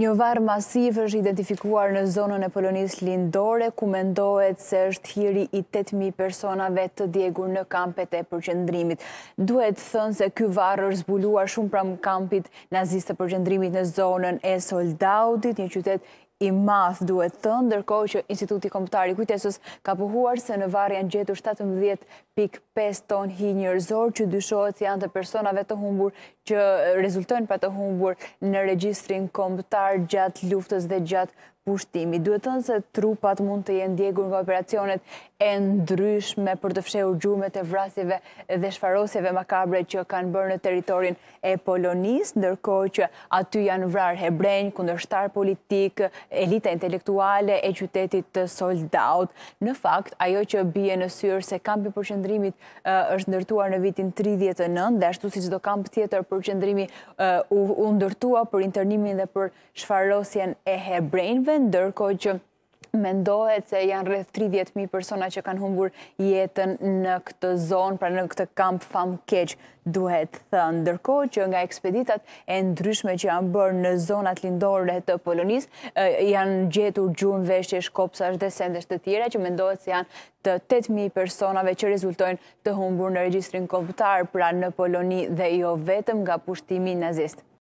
Një varë masiv është identifikuar në zonën e Polonis Lindore, ku mendohet se është hiri i 8.000 personave të djegur në kampet e përgjendrimit. Duhet thënë se kjo varë është zbuluar shumë pram kampit nazistë të përgjendrimit në zonën e Soldaudit, një qytet i math duhet të, ndërkohë që Instituti Komptari Kujtesës ka pëhuar se në varë janë gjetur 17.5 ton hi njërzor që dyshohet si janë të personave të humbur që rezultojnë për të humbur në registrin komptar gjatë luftës dhe gjatë pushtimi. Duhet të nëse trupat mund të jenë djegur nga operacionet e ndryshme për të fshehur gjumet e vrasive dhe shfarosjeve makabre që kanë bërë në teritorin e Polonis, nërko që aty janë vrarë hebrejnë, kundërshtar politik, elita intelektuale e qytetit të soldaut. Në fakt, ajo që bie në syrë se kampi përqendrimit është ndërtuar në vitin 39, dhe ashtu si qdo kamp tjetër përqendrimi u ndërtua për internimin dhe për shfarosjen e hebrejnve, dhe ndërko që mendohet se janë rreth 30.000 persona që kanë humbur jetën në këtë zonë, pra në këtë kamp famë keqë, duhet thënë. ndërko që nga ekspeditat e ndryshme që janë bërë në zonat lindore të Polonis, janë gjetur gjurën veshtje shkopsash dhe sendesh të tjera që mendohet se janë të 8.000 personave që rezultojnë të humbur në registrin komptar pra në Poloni dhe jo vetëm nga pushtimi nazist.